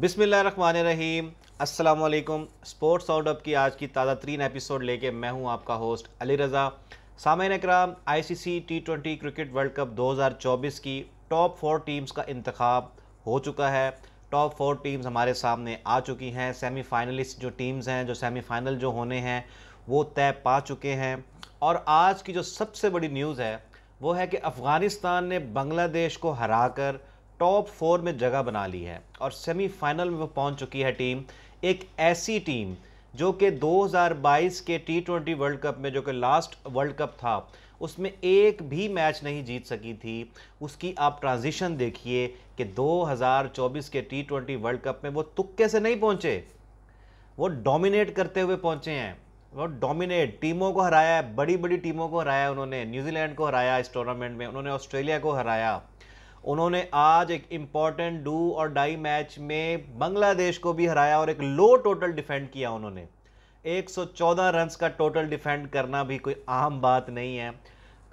बिसमीम असलकुम स्पोर्ट्स आउटअप की आज की ताज़ा तरीन एपिसोड लेके मैं हूं आपका होस्ट अली रज़ा सामिन कराम ICC T twenty cricket world cup 2024 की टॉप फोर टीम्स का इंतखब हो चुका है टॉप फोर टीम्स हमारे सामने आ चुकी हैं सेमीफाइनलिस्ट जो टीम्स हैं जो सेमीफाइनल जो होने हैं वो तय पा चुके हैं और आज की जो सबसे बड़ी न्यूज़ है वो है कि अफ़गानिस्तान ने बांग्लादेश को हरा कर टॉप फोर में जगह बना ली है और सेमीफाइनल में वो पहुंच चुकी है टीम एक ऐसी टीम जो कि 2022 के टी ट्वेंटी वर्ल्ड कप में जो कि लास्ट वर्ल्ड कप था उसमें एक भी मैच नहीं जीत सकी थी उसकी आप ट्रांजिशन देखिए कि 2024 के टी ट्वेंटी वर्ल्ड कप में वो तुक्के से नहीं पहुंचे वो डोमिनेट करते हुए पहुंचे हैं वो डोमिनेट टीमों को हराया है बड़ी बड़ी टीमों को हराया उन्होंने न्यूजीलैंड को हराया इस टूर्नामेंट में उन्होंने ऑस्ट्रेलिया को हराया उन्होंने आज एक इम्पॉर्टेंट डू और डाई मैच में बांग्लादेश को भी हराया और एक लो टोटल डिफेंड किया उन्होंने 114 रन्स का टोटल डिफेंड करना भी कोई आम बात नहीं है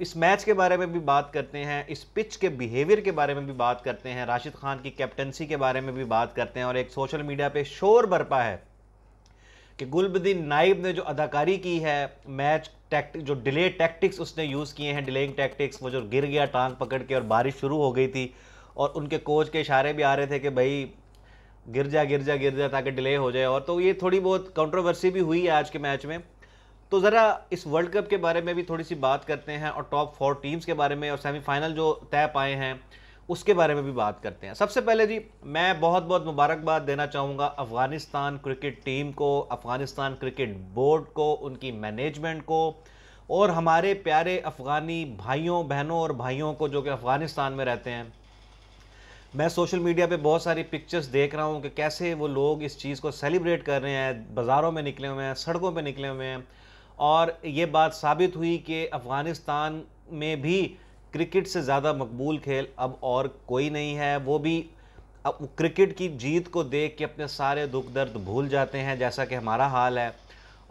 इस मैच के बारे में भी बात करते हैं इस पिच के बिहेवियर के बारे में भी बात करते हैं राशिद खान की कैप्टनसी के बारे में भी बात करते हैं और एक सोशल मीडिया पे शोर बरपा है कि गुलबद्दीन नाइब ने जो अदाकारी की है मैच टैक्टिक जो डिले टैक्टिक्स उसने यूज़ किए हैं डिलेइंग टैक्टिक्स वो जो गिर गया टांग पकड़ के और बारिश शुरू हो गई थी और उनके कोच के इशारे भी आ रहे थे कि भाई गिर जा गिर जा गिर जा ताकि डिले हो जाए और तो ये थोड़ी बहुत कंट्रोवर्सी भी हुई है आज के मैच में तो ज़रा इस वर्ल्ड कप के बारे में भी थोड़ी सी बात करते हैं और टॉप फोर टीम्स के बारे में और सेमीफाइनल जो तय पाए हैं उसके बारे में भी बात करते हैं सबसे पहले जी मैं बहुत बहुत मुबारकबाद देना चाहूँगा अफ़गानिस्तान क्रिकेट टीम को अफ़गानिस्तान क्रिकेट बोर्ड को उनकी मैनेजमेंट को और हमारे प्यारे अफ़गानी भाइयों बहनों और भाइयों को जो कि अफ़गानिस्तान में रहते हैं मैं सोशल मीडिया पे बहुत सारी पिक्चर्स देख रहा हूँ कि कैसे वो लोग इस चीज़ को सेलिब्रेट कर रहे हैं बाज़ारों में निकले हुए हैं सड़कों पे निकले हुए हैं और ये बात साबित हुई कि अफ़गानिस्तान में भी क्रिकेट से ज़्यादा मकबूल खेल अब और कोई नहीं है वो भी अब क्रिकेट की जीत को देख के अपने सारे दुख दर्द भूल जाते हैं जैसा कि हमारा हाल है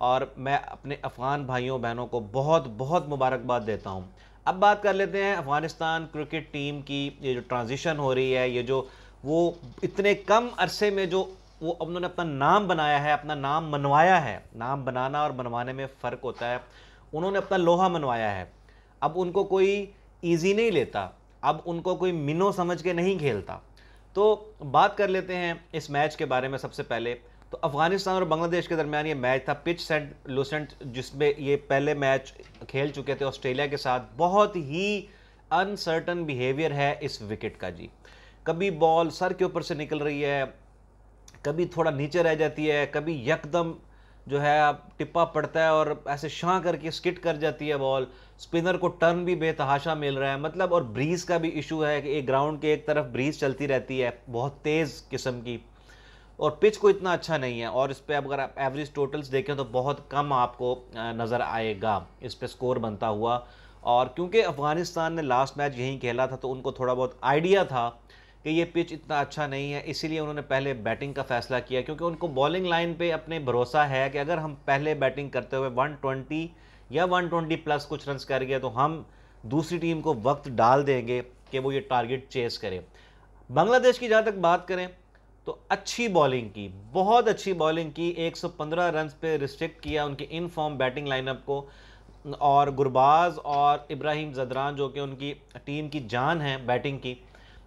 और मैं अपने अफ़गान भाइयों बहनों को बहुत बहुत मुबारकबाद देता हूँ अब बात कर लेते हैं अफ़गानिस्तान क्रिकेट टीम की ये जो ट्रांजिशन हो रही है ये जो वो इतने कम अरसे में जो वो उन्होंने अपना नाम बनाया है अपना नाम मनवाया है नाम बनाना और मनवाने में फ़र्क होता है उन्होंने अपना लोहा मनवाया है अब उनको कोई ईजी नहीं लेता अब उनको कोई मिनो समझ के नहीं खेलता तो बात कर लेते हैं इस मैच के बारे में सबसे पहले तो अफ़गानिस्तान और बांग्लादेश के दरमियान ये मैच था पिच सेंट लूसेंट जिसमें ये पहले मैच खेल चुके थे ऑस्ट्रेलिया के साथ बहुत ही अनसर्टन बिहेवियर है इस विकेट का जी कभी बॉल सर के ऊपर से निकल रही है कभी थोड़ा नीचे रह जाती है कभी यकदम जो है टिप्पा पड़ता है और ऐसे शाँ करके स्किट कर जाती है बॉल स्पिनर को टर्न भी बेतहाशा मिल रहा है मतलब और ब्रीज का भी इशू है कि एक ग्राउंड के एक तरफ ब्रीज चलती रहती है बहुत तेज़ किस्म की और पिच को इतना अच्छा नहीं है और इस पर अगर आप एवरेज टोटल्स देखें तो बहुत कम आपको नज़र आएगा इस पर स्कोर बनता हुआ और क्योंकि अफ़गानिस्तान ने लास्ट मैच यहीं खेला था तो उनको थोड़ा बहुत आइडिया था कि ये पिच इतना अच्छा नहीं है इसीलिए उन्होंने पहले बैटिंग का फैसला किया क्योंकि उनको बॉलिंग लाइन पे अपने भरोसा है कि अगर हम पहले बैटिंग करते हुए 120 या 120 प्लस कुछ रन कर गया तो हम दूसरी टीम को वक्त डाल देंगे कि वो ये टारगेट चेस करें बांग्लादेश की जहाँ तक बात करें तो अच्छी बॉलिंग की बहुत अच्छी बॉलिंग की 115 रन पे रिस्ट्रिक्ट किया उनके इन फॉर्म बैटिंग लाइनअप को और गुरबाज और इब्राहिम जदरान जो कि उनकी टीम की जान है बैटिंग की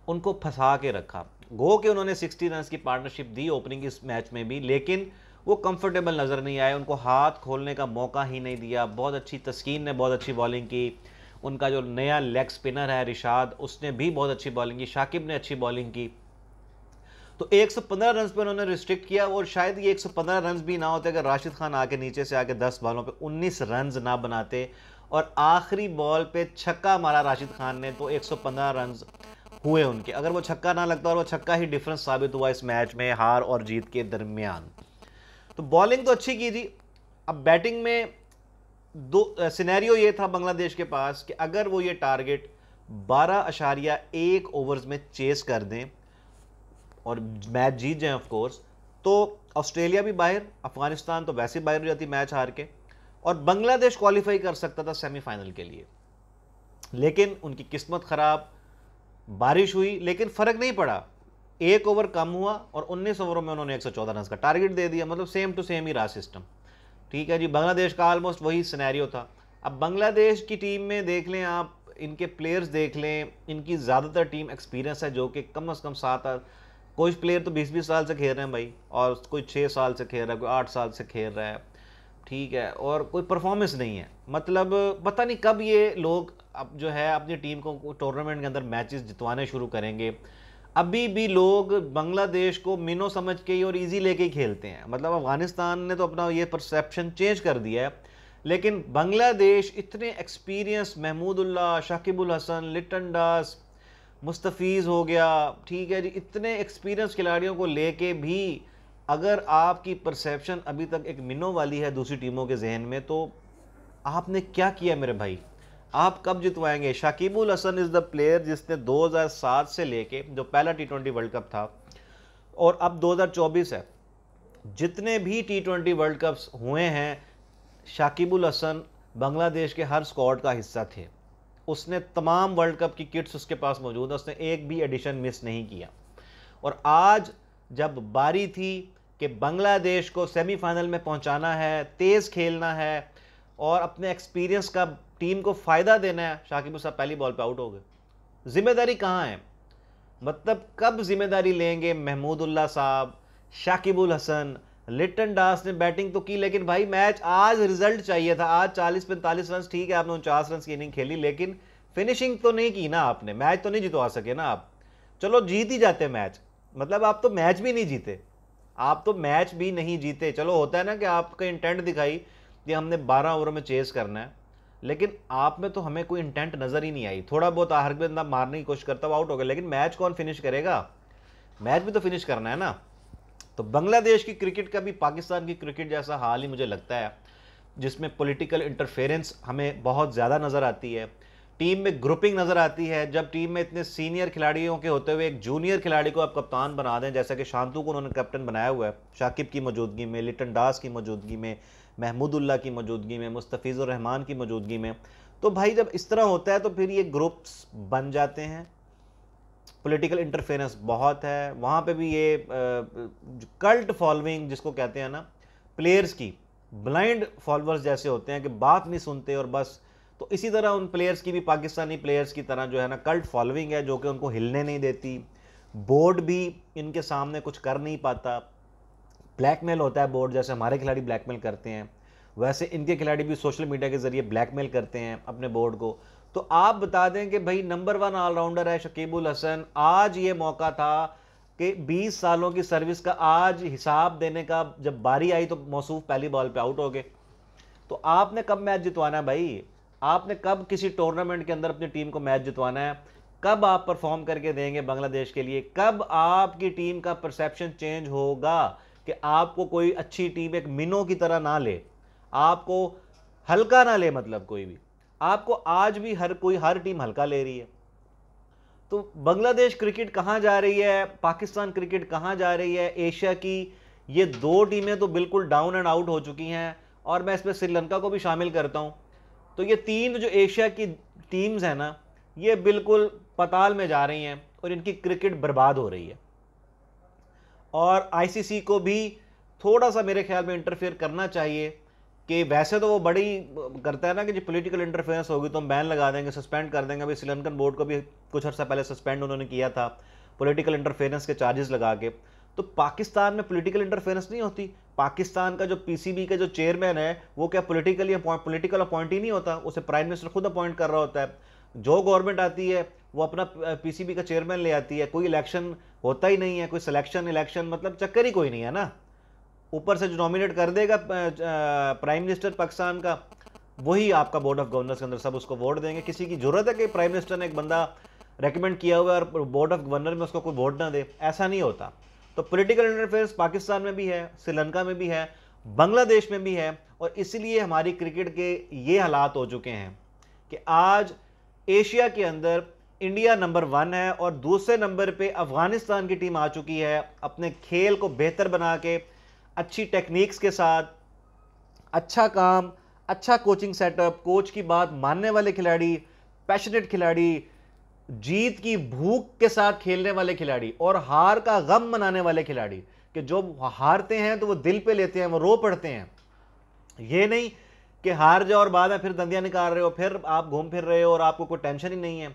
उनको फंसा के रखा गो के उन्होंने 60 रन की पार्टनरशिप दी ओपनिंग इस मैच में भी लेकिन वो कंफर्टेबल नज़र नहीं आए उनको हाथ खोलने का मौका ही नहीं दिया बहुत अच्छी तस्कीन ने बहुत अच्छी बॉलिंग की उनका जो नया लेग स्पिनर है रिशाद उसने भी बहुत अच्छी बॉलिंग की शाकिब ने अच्छी बॉलिंग की तो 115 रन पर उन्होंने रिस्ट्रिक्ट किया और शायद ये 115 रन भी ना होते अगर राशिद खान आके नीचे से आके 10 बॉलों पे 19 रन ना बनाते और आखिरी बॉल पे छक्का मारा राशिद खान ने तो 115 रन हुए उनके अगर वो छक्का ना लगता और वो छक्का ही डिफरेंस साबित हुआ इस मैच में हार और जीत के दरमियान तो बॉलिंग तो अच्छी की थी अब बैटिंग में दो सिनेरियो ये था बांग्लादेश के पास कि अगर वो ये टारगेट बारह अशारिया एक ओवर्स में चेस कर दें और मैच जीत जाएं ऑफ कोर्स तो ऑस्ट्रेलिया भी बाहर अफगानिस्तान तो वैसे बाहर हो जाती मैच हार के और बांग्लादेश क्वालिफाई कर सकता था सेमीफाइनल के लिए लेकिन उनकी किस्मत ख़राब बारिश हुई लेकिन फ़र्क नहीं पड़ा एक ओवर कम हुआ और 19 ओवरों में उन्होंने 114 रन का टारगेट दे दिया मतलब सेम टू सेम ही रहा सिस्टम ठीक है जी बांग्लादेश का ऑलमोस्ट वही सिनेरियो था अब बांग्लादेश की टीम में देख लें आप इनके प्लेयर्स देख लें इनकी ज़्यादातर टीम एक्सपीरियंस है जो कि कम अज़ कम सात आठ कोई प्लेयर तो बीस बीस साल से खेल रहे हैं भाई और कोई छः साल से खेल रहा है कोई आठ साल से खेल रहा है ठीक है और कोई परफॉर्मेंस नहीं है मतलब पता नहीं कब ये लोग अब जो है अपनी टीम को टूर्नामेंट के अंदर मैचेस जितवाने शुरू करेंगे अभी भी लोग बांग्लादेश को मिनो समझ के ही और इजी लेके ही खेलते हैं मतलब अफ़गानिस्तान ने तो अपना ये परसेप्शन चेंज कर दिया है लेकिन बांग्लादेश इतने एक्सपीरियंस महमूदुल्ला शाकिबुल हसन लिटन डास मुस्तफ़ीज़ हो गया ठीक है जी इतने एक्सपीरियंस खिलाड़ियों को लेके भी अगर आपकी परसेप्शन अभी तक एक मिनो वाली है दूसरी टीमों के जहन में तो आपने क्या किया मेरे भाई आप कब जितवाएंगे Shakib al Hasan is the player जिसने 2007 से लेके जो पहला टी ट्वेंटी वर्ल्ड कप था और अब 2024 है जितने भी टी ट्वेंटी वर्ल्ड कप्स हुए हैं शाकिबुल हसन बांग्लादेश के हर स्कॉड का हिस्सा थे उसने तमाम वर्ल्ड कप की किट्स उसके पास मौजूद है उसने एक भी एडिशन मिस नहीं किया और आज जब बारी थी कि बांग्लादेश को सेमीफाइनल में पहुंचाना है तेज़ खेलना है और अपने एक्सपीरियंस का टीम को फ़ायदा देना है शाकिब साहब पहली बॉल पे आउट हो गए जिम्मेदारी कहाँ है मतलब कब जिम्मेदारी लेंगे महमूदुल्ला साहब शाकिबुल हसन लिटन डास ने बैटिंग तो की लेकिन भाई मैच आज रिजल्ट चाहिए था आज 40-45 रन ठीक है आपने उनचास रन की इनिंग खेली लेकिन फिनिशिंग तो नहीं की ना आपने मैच तो नहीं जितवा सके ना आप चलो जीत ही जाते मैच मतलब आप तो मैच भी नहीं जीते आप तो मैच भी नहीं जीते चलो होता है ना कि आपका इंटेंट दिखाई कि हमने 12 ओवर में चेस करना है लेकिन आप में तो हमें कोई इंटेंट नज़र ही नहीं आई थोड़ा बहुत हर बंदा मारने की कोशिश करता वो आउट हो गया लेकिन मैच कौन फिनिश करेगा मैच भी तो फिनिश करना है ना तो बांग्लादेश की क्रिकेट का भी पाकिस्तान की क्रिकेट जैसा हाल ही मुझे लगता है जिसमें पॉलिटिकल इंटरफेरेंस हमें बहुत ज़्यादा नज़र आती है टीम में ग्रुपिंग नज़र आती है जब टीम में इतने सीनियर खिलाड़ियों के होते हुए एक जूनियर खिलाड़ी को आप कप्तान बना दें जैसा कि शांतु को उन्होंने कैप्टन बनाया हुआ है शाकिब की मौजूदगी में लिटन दास की मौजूदगी में महमूदुल्ला की मौजूदगी में रहमान की मौजूदगी में तो भाई जब इस तरह होता है तो फिर ये ग्रुप्स बन जाते हैं पॉलिटिकल इंटरफेरेंस बहुत है वहाँ पे भी ये कल्ट फॉलोइंग जिसको कहते हैं ना प्लेयर्स की ब्लाइंड फॉलोअर्स जैसे होते हैं कि बात नहीं सुनते और बस तो इसी तरह उन प्लेयर्स की भी पाकिस्तानी प्लेयर्स की तरह जो है ना कल्ट फॉलोइंग है जो कि उनको हिलने नहीं देती बोर्ड भी इनके सामने कुछ कर नहीं पाता ब्लैकमेल होता है बोर्ड जैसे हमारे खिलाड़ी ब्लैकमेल करते हैं वैसे इनके खिलाड़ी भी सोशल मीडिया के ज़रिए ब्लैकमेल करते हैं अपने बोर्ड को तो आप बता दें कि भाई नंबर वन ऑलराउंडर है शकीबुल हसन आज ये मौका था कि 20 सालों की सर्विस का आज हिसाब देने का जब बारी आई तो मौसू पहली बॉल पे आउट हो गए तो आपने कब मैच जितवाना भाई आपने कब किसी टूर्नामेंट के अंदर अपनी टीम को मैच जितवाना है कब आप परफॉर्म करके देंगे बांग्लादेश के लिए कब आपकी टीम का परसेप्शन चेंज होगा कि आपको कोई अच्छी टीम एक मिनो की तरह ना ले आपको हल्का ना ले मतलब कोई भी आपको आज भी हर कोई हर टीम हल्का ले रही है तो बांग्लादेश क्रिकेट कहाँ जा रही है पाकिस्तान क्रिकेट कहाँ जा रही है एशिया की ये दो टीमें तो बिल्कुल डाउन एंड आउट हो चुकी हैं और मैं इसमें श्रीलंका को भी शामिल करता हूँ तो ये तीन जो एशिया की टीम्स हैं ना ये बिल्कुल पताल में जा रही हैं और इनकी क्रिकेट बर्बाद हो रही है और आईसीसी को भी थोड़ा सा मेरे ख्याल में इंटरफेयर करना चाहिए कि वैसे तो वो बड़ी करता है ना कि जो पॉलिटिकल इंटरफेरेंस होगी तो हम बैन लगा देंगे सस्पेंड कर देंगे अभी श्रीलंकन बोर्ड को भी कुछ अर्सा पहले सस्पेंड उन्होंने किया था पॉलिटिकल इंटरफेरेंस के चार्जेस लगा के तो पाकिस्तान में पॉलिटिकल इंटरफेरेंस नहीं होती पाकिस्तान का जो पीसीबी का जो चेयरमैन है वो क्या पॉलिटिकली पॉलिटिकल अपॉइंट ही नहीं होता उसे प्राइम मिनिस्टर खुद अपॉइंट कर रहा होता है जो गवर्नमेंट आती है वो अपना पीसीबी का चेयरमैन ले आती है कोई इलेक्शन होता ही नहीं है कोई सिलेक्शन इलेक्शन मतलब चक्कर ही कोई नहीं है ना ऊपर से जो नॉमिनेट कर देगा प्राइम मिनिस्टर पाकिस्तान का वही आपका बोर्ड ऑफ गवर्नर्स के अंदर सब उसको वोट देंगे किसी की जरूरत है कि प्राइम मिनिस्टर ने एक बंदा रेकमेंड किया हुआ है और बोर्ड ऑफ गवर्नर में उसको कोई वोट ना दे ऐसा नहीं होता तो पॉलिटिकल इंटरफेरेंस पाकिस्तान में भी है श्रीलंका में भी है बांग्लादेश में भी है और इसलिए हमारी क्रिकेट के ये हालात हो चुके हैं कि आज एशिया के अंदर इंडिया नंबर वन है और दूसरे नंबर पे अफ़गानिस्तान की टीम आ चुकी है अपने खेल को बेहतर बना के अच्छी टेक्निक्स के साथ अच्छा काम अच्छा कोचिंग सेटअप कोच की बात मानने वाले खिलाड़ी पैशनेट खिलाड़ी जीत की भूख के साथ खेलने वाले खिलाड़ी और हार का गम मनाने वाले खिलाड़ी कि जो हारते हैं तो वो दिल पे लेते हैं वो रो पड़ते हैं ये नहीं कि हार जाओ और बाद में फिर दंदियाँ निकाल रहे हो फिर आप घूम फिर रहे हो और आपको कोई टेंशन ही नहीं है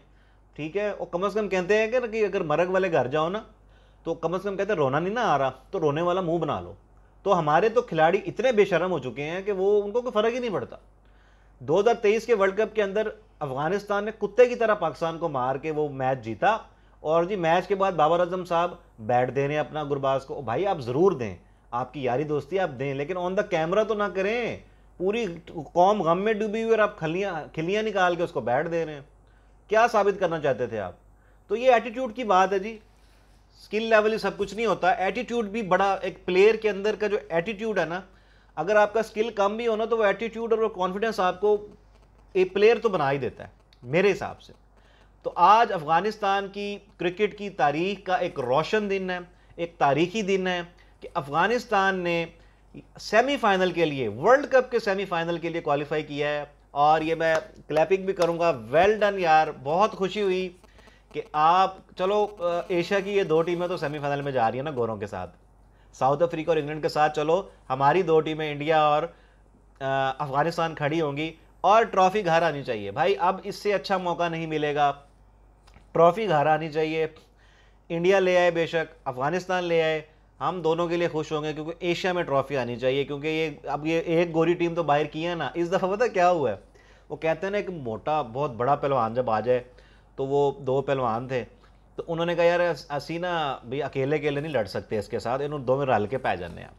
ठीक है और कम से कम कहते हैं कि अगर मरग वाले घर जाओ ना तो कम से कम कहते हैं रोना नहीं ना आ रहा तो रोने वाला मुंह बना लो तो हमारे तो खिलाड़ी इतने बेशरम हो चुके हैं कि वो उनको कोई फ़र्क ही नहीं पड़ता 2023 के वर्ल्ड कप के अंदर अफगानिस्तान ने कुत्ते की तरह पाकिस्तान को मार के वो मैच जीता और जी मैच के बाद बाबर आजम साहब बैठ दे रहे हैं अपना गुरबाज को भाई आप ज़रूर दें आपकी यारी दोस्ती आप दें लेकिन ऑन द कैमरा तो ना करें पूरी कौम गम में डूबी हुई और आप खलियाँ खिलियाँ निकाल के उसको बैठ दे रहे हैं क्या साबित करना चाहते थे आप तो ये एटीट्यूड की बात है जी स्किल लेवल ही सब कुछ नहीं होता एटीट्यूड भी बड़ा एक प्लेयर के अंदर का जो एटीट्यूड है ना अगर आपका स्किल कम भी हो ना तो वो एटीट्यूड और वो कॉन्फिडेंस आपको एक प्लेयर तो बना ही देता है मेरे हिसाब से तो आज अफ़गानिस्तान की क्रिकेट की तारीख का एक रोशन दिन है एक तारीखी दिन है कि अफ़गानिस्तान ने सेमीफाइनल के लिए वर्ल्ड कप के सेमीफाइनल के लिए क्वालिफाई किया है और ये मैं क्लैपिंग भी करूँगा वेल डन यार बहुत खुशी हुई कि आप चलो एशिया की ये दो टीमें तो सेमीफाइनल में जा रही है ना गोरों के साथ साउथ अफ्रीका और इंग्लैंड के साथ चलो हमारी दो टीमें इंडिया और अफगानिस्तान खड़ी होंगी और ट्रॉफी घर आनी चाहिए भाई अब इससे अच्छा मौका नहीं मिलेगा ट्रॉफी घर आनी चाहिए इंडिया ले आए बेशक अफगानिस्तान ले आए हम दोनों के लिए खुश होंगे क्योंकि एशिया में ट्रॉफी आनी चाहिए क्योंकि ये अब ये एक गोरी टीम तो बाहर की है ना इस दफ़ा पता क्या हुआ है वो कहते हैं ना एक मोटा बहुत बड़ा पहलवान जब आ जाए तो वो दो पहलवान थे तो उन्होंने कहा यार असी ना भी अकेले अकेले नहीं लड़ सकते इसके साथ इन्होंने दो में रल के पै जाने हैं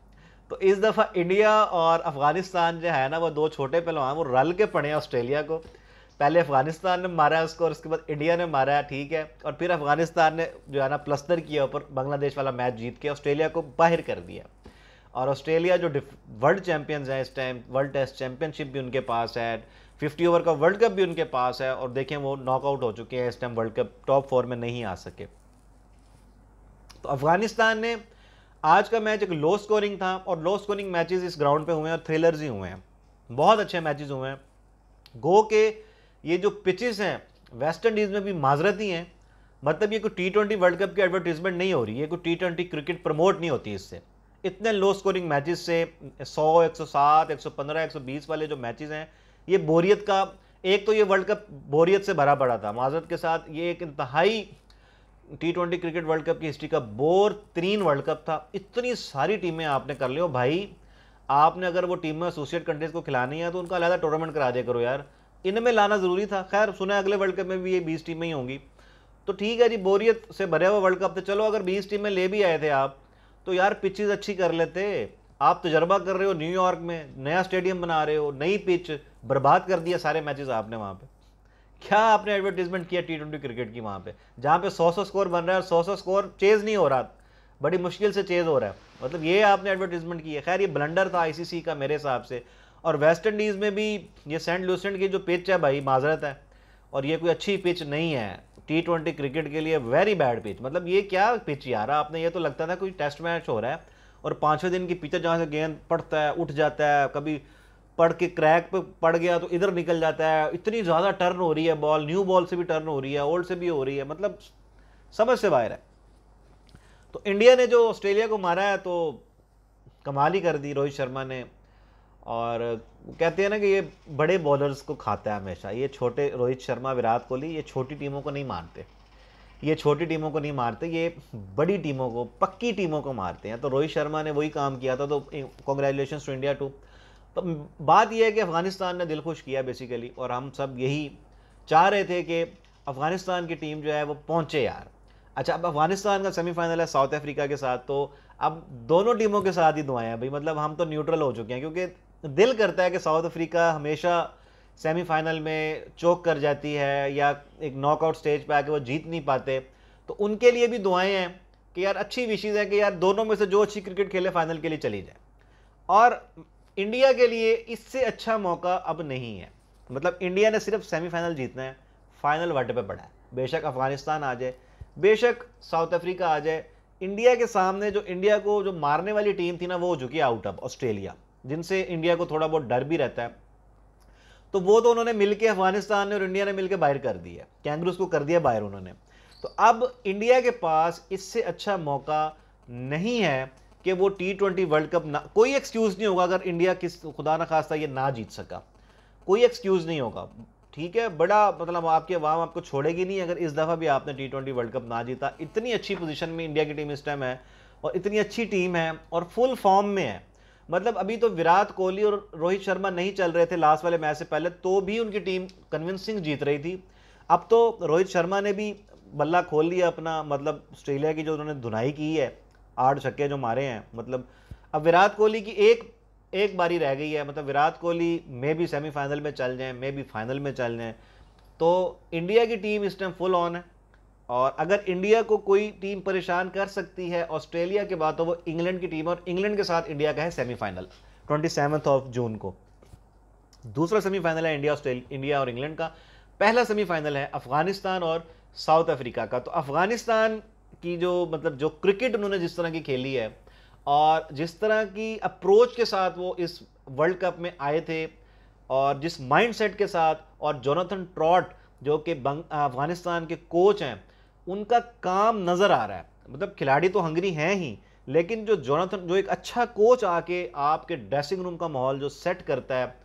तो इस दफ़ा इंडिया और अफगानिस्तान जो है ना वो दो छोटे पहलवान वो रल के पड़े हैं ऑस्ट्रेलिया को पहले अफगानिस्तान ने मारा उसको और उसके बाद इंडिया ने मारा ठीक है और फिर अफगानिस्तान ने जो है ना प्लस्तर किया ऊपर बांग्लादेश वाला मैच जीत के ऑस्ट्रेलिया को बाहर कर दिया और ऑस्ट्रेलिया जो वर्ल्ड चैंपियंस हैं इस टाइम वर्ल्ड टेस्ट चैंपियनशिप भी उनके पास है फिफ्टी ओवर का वर्ल्ड कप भी उनके पास है और देखें वो नॉकआउट हो चुके हैं इस time world cup top four में नहीं आ सके तो अफगानिस्तान ने आज का मैच एक लो स्कोरिंग था और लो स्कोरिंग मैचेस इस ग्राउंड पे हुए हैं और थ्रिलर्स ही हुए हैं बहुत अच्छे मैचेस हुए हैं गो के ये जो पिचेस हैं वेस्ट इंडीज़ में भी माजरती हैं मतलब ये कोई टी ट्वेंटी वर्ल्ड कप की एडवर्टीजमेंट नहीं हो रही है कोई टी ट्वेंटी क्रिकेट प्रमोट नहीं होती इससे इतने लो स्कोरिंग मैचेस से 100 107 115 120 वाले जो मैचेस हैं ये बोरियत का एक तो ये वर्ल्ड कप बोरियत से भरा पड़ा था माजरत के साथ ये एक इंतहाई T twenty cricket world cup की हिस्ट्री का बोर तरीन वर्ल्ड कप था इतनी सारी टीमें आपने कर ली हो भाई आपने अगर वो टीम में एसोसिएट कंट्रीज़ को खिलानी है तो उनका अलहदा टूर्नामेंट करा दिया करो यार इनमें लाना ज़रूरी था खैर सुने अगले वर्ल्ड कप में भी ये बीस टीमें ही होंगी तो ठीक है जी बोरियत से भरा हुआ वर्ल्ड कप थे चलो अगर बीस टीमें ले भी आए थे आप तो यार पिचेज अच्छी कर लेते आप तजर्बा कर रहे हो न्यूयॉर्क में नया स्टेडियम बना रहे हो नई पिच बर्बाद कर दिया सारे मैचेस आपने वहाँ पे क्या आपने एडवर्टीजमेंट किया टी ट्वेंटी क्रिकेट की वहाँ पे जहाँ पे सौ सौ स्कोर बन रहा है और सौ सौ स्कोर चेज नहीं हो रहा बड़ी मुश्किल से चेज हो रहा है मतलब ये आपने एडवर्टीजमेंट किया है खैर ये ब्लंडर था आई का मेरे हिसाब से और वेस्ट इंडीज़ में भी ये सेंट लूसेंट की जो पिच है भाई माजरत है और ये कोई अच्छी पिच नहीं है टी ट्वेंटी क्रिकेट के लिए वेरी बैड पिच मतलब ये क्या पिच यार आपने ये तो लगता था कोई टेस्ट मैच हो रहा है और पाँचवें दिन की पिच जहाँ से गेंद पड़ता है उठ जाता है कभी पड़ के क्रैक पे पड़ गया तो इधर निकल जाता है इतनी ज़्यादा टर्न हो रही है बॉल न्यू बॉल से भी टर्न हो रही है ओल्ड से भी हो रही है मतलब समझ से बाहर है तो इंडिया ने जो ऑस्ट्रेलिया को मारा है तो कमाल ही कर दी रोहित शर्मा ने और कहते हैं ना कि ये बड़े बॉलर्स को खाता है हमेशा ये छोटे रोहित शर्मा विराट कोहली ये छोटी टीमों को नहीं मारते ये छोटी टीमों को नहीं मारते ये बड़ी टीमों को पक्की टीमों को मारते हैं तो रोहित शर्मा ने वही काम किया था तो कॉन्ग्रेचुलेशन टू इंडिया टू तो बात यह है कि अफ़गानिस्तान ने दिल खुश किया बेसिकली और हम सब यही चाह रहे थे कि अफ़गानिस्तान की टीम जो है वो पहुँचे यार अच्छा अब अफगानिस्तान का सेमीफाइनल है साउथ अफ्रीका के साथ तो अब दोनों टीमों के साथ ही दुआएं हैं भाई मतलब हम तो न्यूट्रल हो चुके हैं क्योंकि तो दिल करता है कि साउथ अफ्रीका हमेशा सेमीफाइनल में चौक कर जाती है या एक नॉकआउट स्टेज पे आके वो जीत नहीं पाते तो उनके लिए भी दुआएं हैं कि यार अच्छी विशेज़ हैं कि यार दोनों में से जो अच्छी क्रिकेट खेले फाइनल के लिए चली जाए और इंडिया के लिए इससे अच्छा मौका अब नहीं है मतलब इंडिया ने सिर्फ सेमीफाइनल जीतना है फाइनल वाटे पर पड़ा है बेशक अफगानिस्तान आ जाए बेशक साउथ अफ्रीका आ जाए इंडिया के सामने जो इंडिया को जो मारने वाली टीम थी ना वो हो चुकी है आउट ऑफ ऑस्ट्रेलिया जिनसे इंडिया को थोड़ा बहुत डर भी रहता है तो वो तो उन्होंने मिलकर अफगानिस्तान ने और इंडिया ने मिलकर बाहर कर दिया कैंगरूज को कर दिया बाहर उन्होंने तो अब इंडिया के पास इससे अच्छा मौका नहीं है कि वो टी ट्वेंटी वर्ल्ड कप ना कोई एक्सक्यूज़ नहीं होगा अगर इंडिया किस खुदा ना खास्ता ये ना जीत सका कोई एक्सक्यूज़ नहीं होगा ठीक है बड़ा मतलब आपके अवाम आपको छोड़ेगी नहीं अगर इस दफ़ा भी आपने टी ट्वेंटी वर्ल्ड कप ना जीता इतनी अच्छी पोजिशन में इंडिया की टीम इस टाइम है और इतनी अच्छी टीम है और फुल फॉर्म में है मतलब अभी तो विराट कोहली और रोहित शर्मा नहीं चल रहे थे लास्ट वाले मैच से पहले तो भी उनकी टीम कन्विंसिंग जीत रही थी अब तो रोहित शर्मा ने भी बल्ला खोल लिया अपना मतलब ऑस्ट्रेलिया की जो उन्होंने धुनाई की है आठ छक्के जो मारे हैं मतलब अब विराट कोहली की एक एक बारी रह गई है मतलब विराट कोहली मे भी सेमीफाइनल में चल जाएँ मे भी फाइनल में चल जाएँ तो इंडिया की टीम इस टाइम फुल ऑन है और अगर इंडिया को कोई टीम परेशान कर सकती है ऑस्ट्रेलिया के बाद तो वो इंग्लैंड की टीम और इंग्लैंड के साथ इंडिया का है semifinal twenty seventh of June को दूसरा सेमीफाइनल है इंडिया ऑस्ट्रेलिया इंडिया और इंग्लैंड का पहला सेमीफाइनल है अफगानिस्तान और साउथ अफ्रीका का तो अफगानिस्तान की जो मतलब जो क्रिकेट उन्होंने जिस तरह की खेली है और जिस तरह की अप्रोच के साथ वो इस वर्ल्ड कप में आए थे और जिस माइंडसेट के साथ और जोनाथन ट्रॉट जो कि अफगानिस्तान के कोच हैं उनका काम नज़र आ रहा है मतलब खिलाड़ी तो हंगरी हैं ही लेकिन जो जोनाथन जो एक अच्छा कोच आके आपके ड्रेसिंग रूम का माहौल जो सेट करता है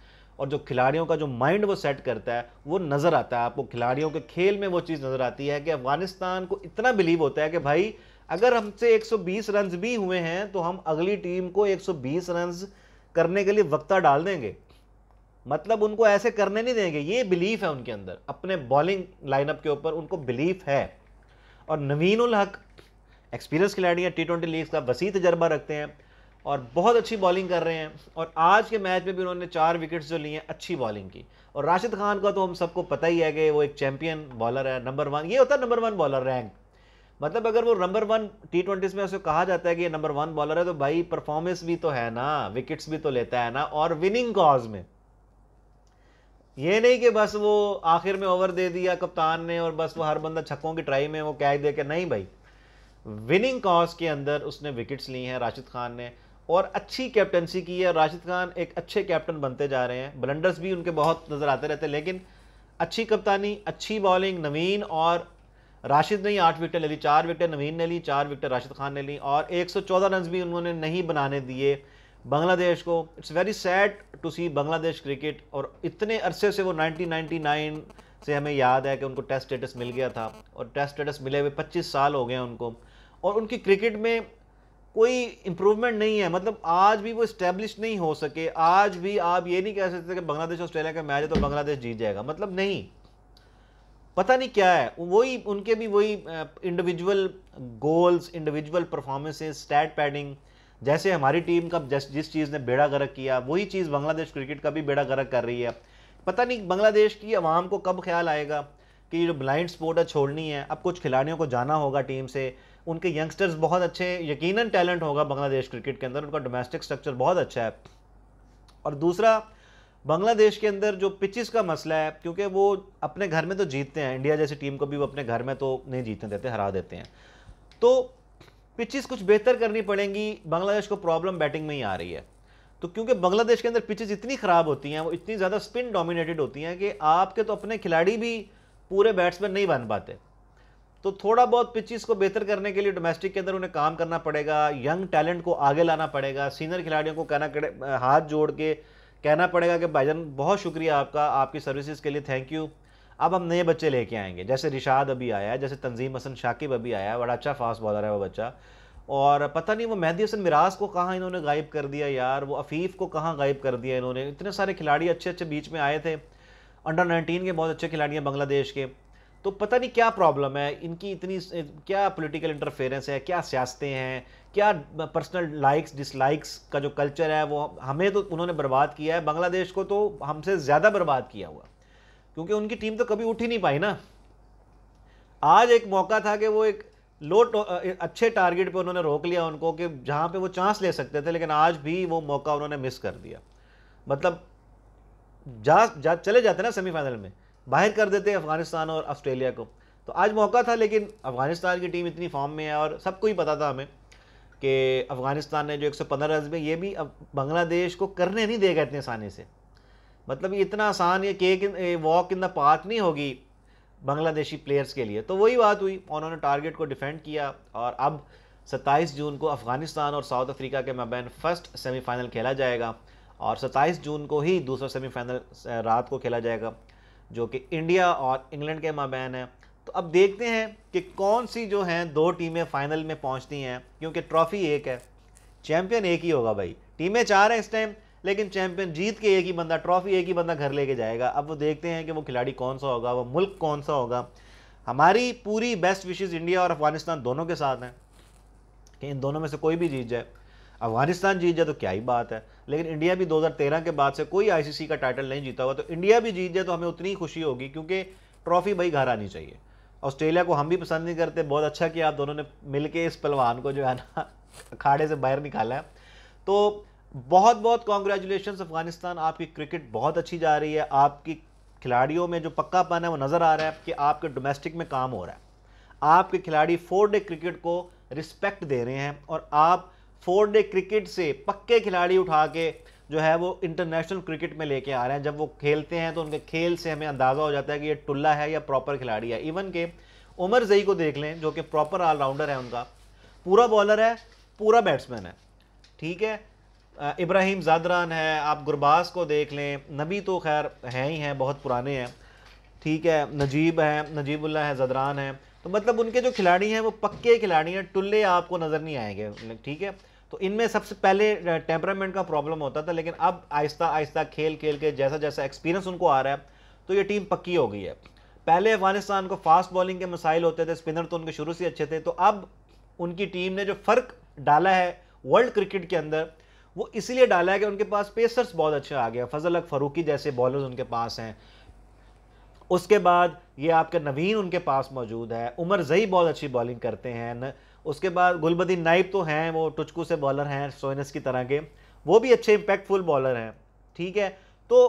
और जो खिलाड़ियों का जो माइंड वो सेट करता है वो नज़र आता है आपको खिलाड़ियों के खेल में वो चीज़ नज़र आती है कि अफगानिस्तान को इतना बिलीव होता है कि भाई अगर हमसे 120 रन्स भी हुए हैं तो हम अगली टीम को 120 रन्स करने के लिए वक्ता डाल देंगे मतलब उनको ऐसे करने नहीं देंगे ये बिलीफ है उनके अंदर अपने बॉलिंग लाइनअप के ऊपर उनको बिलीफ है और नवीन उल हक एक्सपीरियंस खिलाड़ी हैं टी ट्वेंटी लीग का वसी तजर्बा रखते हैं और बहुत अच्छी बॉलिंग कर रहे हैं और आज के मैच में भी उन्होंने चार विकेट्स जो लिए हैं अच्छी बॉलिंग की और राशिद खान का तो हम सबको पता ही है कि वो एक चैम्पियन बॉलर है नंबर वन ये होता है नंबर वन बॉलर रैंक मतलब अगर वो नंबर वन टी ट्वेंटीज़ में उसे कहा जाता है कि ये नंबर वन बॉलर है तो भाई परफॉर्मेंस भी तो है ना विकेट्स भी तो लेता है ना और विनिंग कॉज में ये नहीं कि बस वो आखिर में ओवर दे दिया कप्तान ने और बस वो हर बंदा छक्कों की ट्राई में वो कैच दे के नहीं भाई विनिंग कॉज के अंदर उसने विकेट्स ली हैं राशिद खान ने और अच्छी कैप्टनसी की है राशिद खान एक अच्छे कैप्टन बनते जा रहे हैं ब्लंडर्स भी उनके बहुत नज़र आते रहते हैं लेकिन अच्छी कप्तानी अच्छी बॉलिंग नवीन और राशिद ने ही आठ विकटें ले ली चार विकेटें नवीन ने ली चार विकेटें राशिद खान ने ली और चौदह रन भी उन्होंने नहीं बनाने दिए बांग्लादेश को it's very sad to see Bangladesh cricket और इतने अरसे से वो 1999 से हमें याद है कि उनको टेस्ट स्टेटस मिल गया था और टेस्ट स्टेटस मिले हुए 25 साल हो गए हैं उनको और उनकी क्रिकेट में कोई इम्प्रूवमेंट नहीं है मतलब आज भी वो इस्टेब्लिश नहीं हो सके आज भी आप ये नहीं कह सकते कि बांग्लादेश ऑस्ट्रेलिया का मैच है तो बांग्लादेश जीत जाएगा मतलब नहीं पता नहीं क्या है वही उनके भी वही individual goals individual performances stat padding जैसे हमारी टीम का जिस जिस चीज़ ने बेड़ा गर्क किया वही चीज़ बांग्लादेश क्रिकेट का भी बेड़ा गर्क कर रही है पता नहीं बांग्लादेश की आवाम को कब ख्याल आएगा कि जो ब्लाइंड स्पोर्ट है छोड़नी है अब कुछ खिलाड़ियों को जाना होगा टीम से उनके यंगस्टर्स बहुत अच्छे यकीनन टैलेंट होगा बांग्लादेश क्रिकेट के अंदर उनका डोमेस्टिक स्ट्रक्चर बहुत अच्छा है और दूसरा बांग्लादेश के अंदर जो पिचेस का मसला है क्योंकि वो अपने घर में तो जीतते हैं इंडिया जैसी टीम को भी वो अपने घर में तो नहीं जीतने देते हरा देते हैं तो पिचेस कुछ बेहतर करनी पड़ेंगी बांग्लादेश को प्रॉब्लम बैटिंग में ही आ रही है तो क्योंकि बांग्लादेश के अंदर पिचेस इतनी ख़राब होती हैं वो इतनी ज़्यादा स्पिन डोमिनेटेड होती हैं कि आपके तो अपने खिलाड़ी भी पूरे बैट्समैन नहीं बन पाते तो थोड़ा बहुत पिचेस को बेहतर करने के लिए डोमेस्टिक के अंदर उन्हें काम करना पड़ेगा यंग टैलेंट को आगे लाना पड़ेगा सीनियर खिलाड़ियों को कहना हाथ जोड़ के कहना पड़ेगा कि भाईजान बहुत शुक्रिया आपका आपकी सर्विसेज के लिए थैंक यू अब हम नए बच्चे लेके आएंगे जैसे रिशाद अभी आया है जैसे तंजीम हसन शाकिब अभी आया है बड़ा अच्छा फास्ट बॉलर है वो बच्चा और पता नहीं वो मेहदी हसन मिराज को कहाँ इन्होंने गायब कर दिया यार वो अफीफ़ को कहाँ गायब कर दिया इन्होंने इतने सारे खिलाड़ी अच्छे अच्छे बीच में आए थे अंडर नाइनटीन के बहुत अच्छे खिलाड़ी हैं बांग्लादेश के तो पता नहीं क्या प्रॉब्लम है इनकी इतनी क्या पॉलिटिकल इंटरफेरेंस है क्या सियासतें हैं क्या पर्सनल लाइक्स डिसलाइक्स का जो कल्चर है वो हमें तो उन्होंने बर्बाद किया है बांग्लादेश को तो हमसे ज़्यादा बर्बाद किया हुआ क्योंकि उनकी टीम तो कभी उठ ही नहीं पाई ना आज एक मौका था कि वो एक लो अच्छे टारगेट पे उन्होंने रोक लिया उनको कि जहाँ पे वो चांस ले सकते थे लेकिन आज भी वो मौका उन्होंने मिस कर दिया मतलब जा, जा चले जाते ना सेमीफाइनल में बाहर कर देते अफगानिस्तान और ऑस्ट्रेलिया को तो आज मौका था लेकिन अफगानिस्तान की टीम इतनी फॉर्म में है और सबको ही पता था हमें कि अफगानिस्तान ने जो 115 रन में ये भी अब बांग्लादेश को करने नहीं देगा इतने आसानी से मतलब ये इतना आसान ये cake in walk in the park नहीं होगी बांग्लादेशी प्लेयर्स के लिए तो वही बात हुई उन्होंने टारगेट को डिफेंड किया और अब 27 जून को अफगानिस्तान और साउथ अफ्रीका के मबैन फर्स्ट सेमीफाइनल खेला जाएगा और 27 जून को ही दूसरा सेमीफाइनल रात को खेला जाएगा जो कि इंडिया और इंग्लैंड के माबैन है तो अब देखते हैं कि कौन सी जो हैं दो टीमें फाइनल में पहुँचती हैं क्योंकि ट्रॉफी एक है चैम्पियन एक ही होगा भाई टीमें चार हैं इस टाइम लेकिन चैंपियन जीत के एक ही बंदा ट्रॉफी एक ही बंदा घर लेके जाएगा अब वो देखते हैं कि वो खिलाड़ी कौन सा होगा वो मुल्क कौन सा होगा हमारी पूरी बेस्ट विशेज़ इंडिया और अफगानिस्तान दोनों के साथ हैं कि इन दोनों में से कोई भी जीत जाए अफगानिस्तान जीत जाए तो क्या ही बात है लेकिन इंडिया भी 2013 के बाद से कोई आईसीसी का टाइटल नहीं जीता हुआ तो इंडिया भी जीत जाए तो हमें उतनी खुशी होगी क्योंकि ट्रॉफी भाई घर आनी चाहिए ऑस्ट्रेलिया को हम भी पसंद नहीं करते बहुत अच्छा किया आप दोनों ने मिल के इस पलवान को जो है ना अखाड़े से बाहर निकाला है तो बहुत बहुत कॉन्ग्रेचुलेशन अफगानिस्तान आपकी क्रिकेट बहुत अच्छी जा रही है आपकी खिलाड़ियों में जो पक्कापन है वो नज़र आ रहा है कि आपके डोमेस्टिक में काम हो रहा है आपके खिलाड़ी फोर डे क्रिकेट को रिस्पेक्ट दे रहे हैं और आप फोर डे क्रिकेट से पक्के खिलाड़ी उठा के जो है वो इंटरनेशनल क्रिकेट में लेके आ रहे हैं जब वो खेलते हैं तो उनके खेल से हमें अंदाज़ा हो जाता है कि ये टुल्ला है या प्रॉपर खिलाड़ी है इवन के उमर जई को देख लें जो कि प्रॉपर ऑलराउंडर है उनका पूरा बॉलर है पूरा बैट्समैन है ठीक है इब्राहिम ज़ादरान है आप गुरबास को देख लें नबी तो खैर हैं ही हैं बहुत पुराने हैं ठीक है नजीब हैं नजीबुल्ला है ज़दरान है तो मतलब उनके जो खिलाड़ी हैं वो पक्के खिलाड़ी हैं टुल्ले आपको नज़र नहीं आएंगे ठीक है तो इनमें सबसे पहले टेम्परामेंट का प्रॉब्लम होता था लेकिन अब आहिस्ता आहिस्ता खेल खेल के जैसा जैसा एक्सपीरियंस उनको आ रहा है तो ये टीम पक्की हो गई है पहले अफगानिस्तान को फास्ट बॉलिंग के मसाइल होते थे स्पिनर तो उनके शुरू से अच्छे थे तो अब उनकी टीम ने जो फ़र्क डाला है वर्ल्ड क्रिकेट के अंदर वो इसलिए डाला है कि उनके पास पेसर्स बहुत अच्छे आ गया फजल अक फरूकी जैसे बॉलर्स उनके पास हैं उसके बाद ये आपके नवीन उनके पास मौजूद है उमर जई बहुत अच्छी बॉलिंग करते हैं न, उसके बाद गुलबदीन नाइब तो हैं वो टुचकू से बॉलर हैं सोइनस की तरह के वो भी अच्छे इम्पैक्टफुल बॉलर हैं ठीक है तो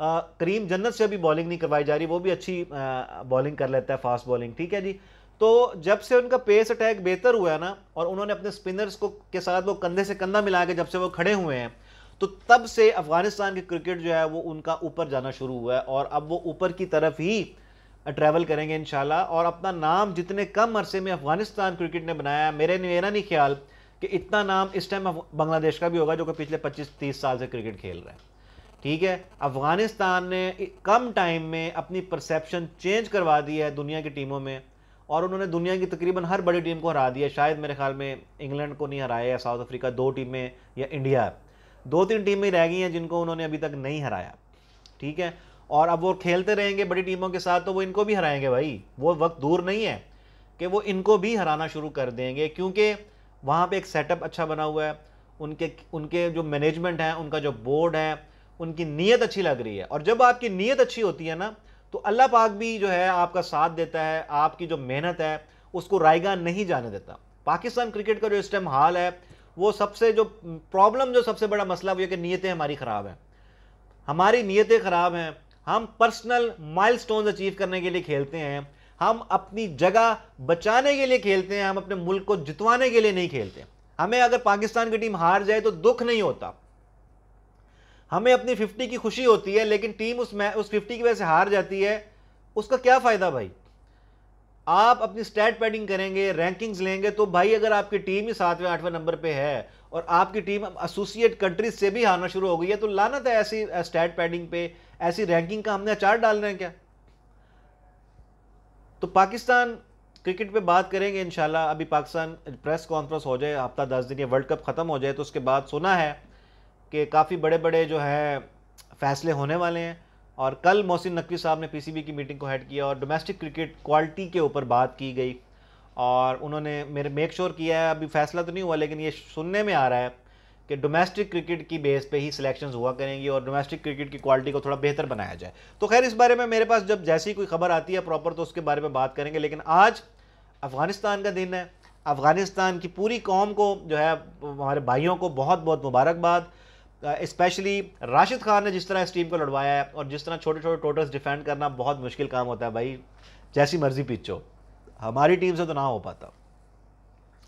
आ, करीम जन्नत से अभी बॉलिंग नहीं करवाई जा रही वो भी अच्छी बॉलिंग कर लेता है फास्ट बॉलिंग ठीक है जी तो जब से उनका पेस अटैक बेहतर हुआ है ना और उन्होंने अपने स्पिनर्स को के साथ वो कंधे से कंधा मिला के जब से वो खड़े हुए हैं तो तब से अफगानिस्तान के क्रिकेट जो है वो उनका ऊपर जाना शुरू हुआ है और अब वो ऊपर की तरफ ही ट्रैवल करेंगे इन और अपना नाम जितने कम अरसे में अफगानिस्तान क्रिकेट ने बनाया मेरे मेरा नहीं ख्याल कि इतना नाम इस टाइम बांग्लादेश का भी होगा जो कि पिछले पच्चीस तीस साल से क्रिकेट खेल रहे हैं ठीक है अफगानिस्तान ने कम टाइम में अपनी परसेप्शन चेंज करवा दी है दुनिया की टीमों में और उन्होंने दुनिया की तकरीबन हर बड़ी टीम को हरा दिया शायद मेरे ख्याल में इंग्लैंड को नहीं हराया या साउथ अफ्रीका दो टीमें या इंडिया दो तीन टीमें रह गई हैं जिनको उन्होंने अभी तक नहीं हराया ठीक है और अब वो खेलते रहेंगे बड़ी टीमों के साथ तो वो इनको भी हराएंगे भाई वो वक्त दूर नहीं है कि वो इनको भी हराना शुरू कर देंगे क्योंकि वहाँ पर एक सेटअप अच्छा बना हुआ है उनके उनके जो मैनेजमेंट हैं उनका जो बोर्ड है उनकी नीयत अच्छी लग रही है और जब आपकी नीयत अच्छी होती है ना तो अल्लाह पाक भी जो है आपका साथ देता है आपकी जो मेहनत है उसको रायगा नहीं जाने देता पाकिस्तान क्रिकेट का जो इस टाइम हाल है वो सबसे जो प्रॉब्लम जो सबसे बड़ा मसला वो ये कि नीयतें हमारी ख़राब हैं हमारी नीयतें ख़राब हैं हम पर्सनल माइलस्टोन्स अचीव करने के लिए खेलते हैं हम अपनी जगह बचाने के लिए खेलते हैं हम अपने मुल्क को जितवाने के लिए नहीं खेलते हमें अगर पाकिस्तान की टीम हार जाए तो दुख नहीं होता हमें अपनी फिफ्टी की खुशी होती है लेकिन टीम उस मै उस फिफ्टी की वजह से हार जाती है उसका क्या फ़ायदा भाई आप अपनी स्टैट पैडिंग करेंगे रैंकिंग्स लेंगे तो भाई अगर आपकी टीम ही सातवें आठवें नंबर पे है और आपकी टीम एसोसिएट कंट्रीज से भी हारना शुरू हो गई है तो लाना था ऐसी स्टैट पैडिंग पे ऐसी रैंकिंग का हमने अचार डाल रहे हैं क्या तो पाकिस्तान क्रिकेट पे बात करेंगे इंशाल्लाह अभी पाकिस्तान प्रेस कॉन्फ्रेंस हो जाए हफ्ता दस दिन ये वर्ल्ड कप ख़त्म हो जाए तो उसके बाद सुना है कि काफ़ी बड़े बड़े जो है फैसले होने वाले हैं और कल मोहसिन नकवी साहब ने पीसीबी की मीटिंग को हेड किया और डोमेस्टिक क्रिकेट क्वालिटी के ऊपर बात की गई और उन्होंने मेरे मेक श्योर किया है अभी फैसला तो नहीं हुआ लेकिन ये सुनने में आ रहा है कि डोमेस्टिक क्रिकेट की बेस पे ही सिलेक्शंस हुआ करेंगी और डोमेस्टिक क्रिकेट की क्वालिटी को थोड़ा बेहतर बनाया जाए तो खैर इस बारे में मेरे पास जब जैसी कोई खबर आती है प्रॉपर तो उसके बारे में बात करेंगे लेकिन आज अफ़गानिस्तान का दिन है अफ़गानिस्तान की पूरी कौम को जो है हमारे भाइयों को बहुत बहुत मुबारकबाद स्पेशली राशिद खान ने जिस तरह इस टीम को लड़वाया है और जिस तरह छोटे छोटे टोटल्स डिफेंड करना बहुत मुश्किल काम होता है भाई जैसी मर्जी पिचो हमारी टीम से तो ना हो पाता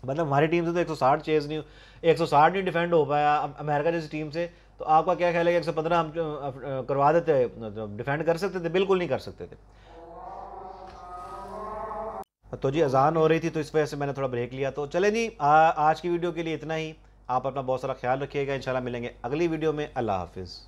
मतलब हमारी टीम से तो 160 चेज नहीं 160 नहीं डिफेंड हो पाया अमेरिका जैसी टीम से तो आपका क्या ख्याल है एक सौ पंद्रह हम करवा देते डिफेंड मतलब कर सकते थे बिल्कुल नहीं कर सकते थे तो जी अजान हो रही थी तो इस वजह से मैंने थोड़ा ब्रेक लिया तो चले जी आज की वीडियो के लिए इतना ही आप अपना बहुत सारा ख्याल रखिएगा इंशाल्लाह मिलेंगे अगली वीडियो में अल्लाह हाफिज़